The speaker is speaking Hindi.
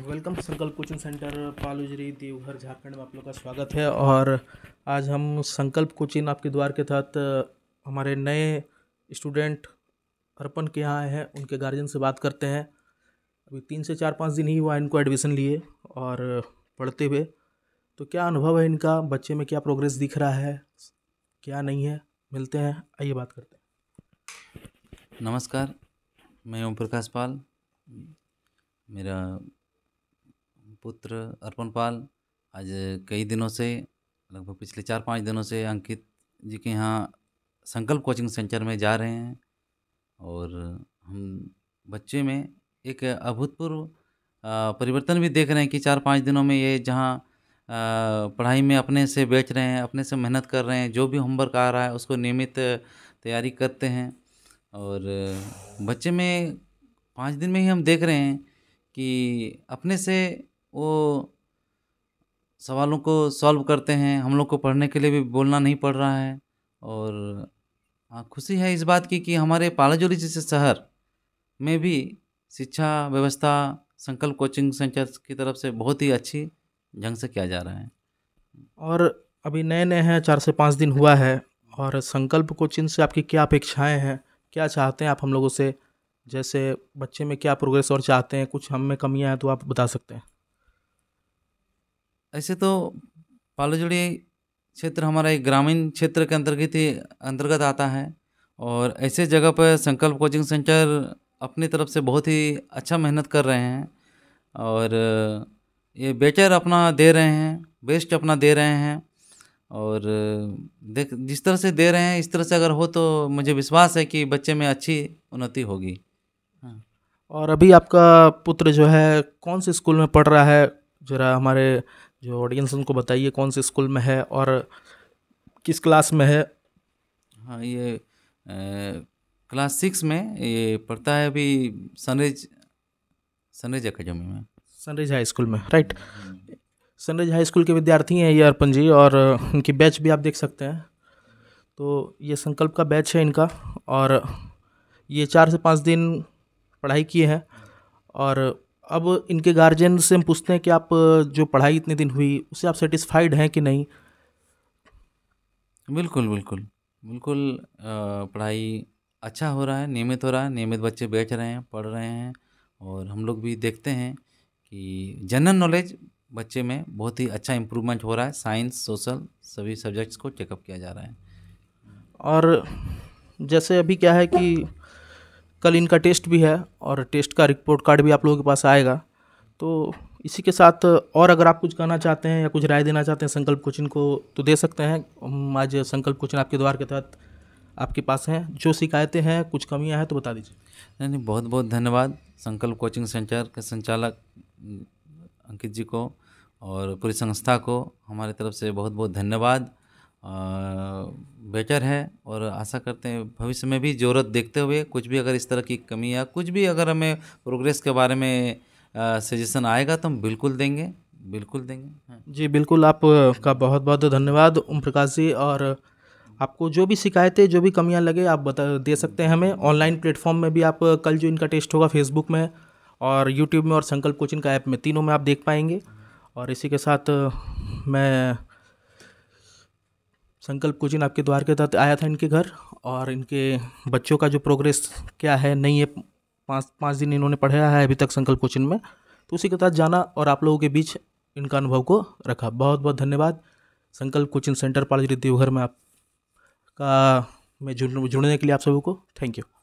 Welcome Sankalp coaching centre Palojori Deoghar Jharkhand में आप लोग का स्वागत है और आज हम संकल्प कोचिंग आपके द्वार के तहत हमारे नए स्टूडेंट अर्पण के यहाँ हैं उनके गार्जियन से बात करते हैं अभी तीन से चार पाँच दिन ही हुआ इनको एडमिशन लिए और पढ़ते हुए तो क्या अनुभव है इनका बच्चे में क्या प्रोग्रेस दिख रहा है क्या नहीं है मिलते हैं आइए बात करते हैं नमस्कार मैं ओम प्रकाश पाल मेरा पुत्र अर्पण पाल आज कई दिनों से लगभग पिछले चार पाँच दिनों से अंकित जी के यहाँ संकल्प कोचिंग सेंटर में जा रहे हैं और हम बच्चे में एक अभूतपूर्व परिवर्तन भी देख रहे हैं कि चार पाँच दिनों में ये जहाँ पढ़ाई में अपने से बेच रहे हैं अपने से मेहनत कर रहे हैं जो भी होमवर्क आ रहा है उसको नियमित तैयारी करते हैं और बच्चे में पाँच दिन में ही हम देख रहे हैं कि अपने से वो सवालों को सॉल्व करते हैं हम लोग को पढ़ने के लिए भी बोलना नहीं पड़ रहा है और हाँ खुशी है इस बात की कि हमारे पालाजोरी जैसे शहर में भी शिक्षा व्यवस्था संकल्प कोचिंग सेंटर की तरफ से बहुत ही अच्छी ढंग से किया जा रहा है और अभी नए नए हैं चार से पाँच दिन हुआ है और संकल्प कोचिंग से आपकी क्या अपेक्षाएँ हैं क्या चाहते हैं आप हम लोगों से जैसे बच्चे में क्या प्रोग्रेस और चाहते हैं कुछ हम में कमियाँ हैं तो आप बता सकते हैं ऐसे तो पालोजड़ी क्षेत्र हमारा एक ग्रामीण क्षेत्र के अंतर्गत ही अंतर्गत आता है और ऐसे जगह पर संकल्प कोचिंग सेंटर अपनी तरफ से बहुत ही अच्छा मेहनत कर रहे हैं और ये बेटर अपना दे रहे हैं बेस्ट अपना दे रहे हैं और देख जिस तरह से दे रहे हैं इस तरह से अगर हो तो मुझे विश्वास है कि बच्चे में अच्छी उन्नति होगी हाँ। और अभी आपका पुत्र जो है कौन से स्कूल में पढ़ रहा है जरा हमारे जो ऑडियंस उनको बताइए कौन से स्कूल में है और किस क्लास में है हाँ ये ए, क्लास सिक्स में ये पढ़ता है अभी सनरेज सनरेज अकेडमी में सनरेज हाई स्कूल में राइट सनरेज हाई स्कूल के विद्यार्थी हैं ये अर्पण जी और उनकी बैच भी आप देख सकते हैं तो ये संकल्प का बैच है इनका और ये चार से पाँच दिन पढ़ाई किए हैं और अब इनके गार्जियन से हम पूछते हैं कि आप जो पढ़ाई इतने दिन हुई उससे आप सेटिस्फाइड हैं कि नहीं बिल्कुल बिल्कुल बिल्कुल पढ़ाई अच्छा हो रहा है नियमित हो रहा है नियमित बच्चे बैठ रहे हैं पढ़ रहे हैं और हम लोग भी देखते हैं कि जनरल नॉलेज बच्चे में बहुत ही अच्छा इम्प्रूवमेंट हो रहा है साइंस सोशल सभी सब्जेक्ट्स को चेकअप किया जा रहा है और जैसे अभी क्या है कि कल इनका टेस्ट भी है और टेस्ट का रिपोर्ट कार्ड भी आप लोगों के पास आएगा तो इसी के साथ और अगर आप कुछ कहना चाहते हैं या कुछ राय देना चाहते हैं संकल्प कोचिंग को तो दे सकते हैं हम आज संकल्प कोचिंग आपके द्वार के तहत आपके पास हैं जो शिकायतें हैं कुछ कमियां हैं तो बता दीजिए नहीं नहीं बहुत बहुत धन्यवाद संकल्प कोचिंग सेंटर के संचालक अंकित जी को और पूरी संस्था को हमारी तरफ से बहुत बहुत धन्यवाद बेटर है और आशा करते हैं भविष्य में भी ज़रूरत देखते हुए कुछ भी अगर इस तरह की कमी या कुछ भी अगर हमें प्रोग्रेस के बारे में सजेशन आएगा तो हम बिल्कुल देंगे बिल्कुल देंगे हाँ। जी बिल्कुल आपका बहुत बहुत धन्यवाद ओम प्रकाश जी और आपको जो भी शिकायतें जो भी कमियां लगे आप बता दे सकते हैं हमें ऑनलाइन प्लेटफॉर्म में भी आप कल जो इनका टेस्ट होगा फेसबुक में और यूट्यूब में और संकल्प कोचिंग का ऐप में तीनों में आप देख पाएंगे और इसी के साथ मैं संकल्प कोचिन आपके द्वार के तहत आया था इनके घर और इनके बच्चों का जो प्रोग्रेस क्या है नहीं है पाँच पाँच दिन इन्होंने पढ़ाया है अभी तक संकल्प कोचिन में तो उसी के तहत जाना और आप लोगों के बीच इनका अनुभव को रखा बहुत बहुत धन्यवाद संकल्प कोचिंग सेंटर पालजरी देवघर में आप का जुड़ जुड़ने के लिए आप सभी को थैंक यू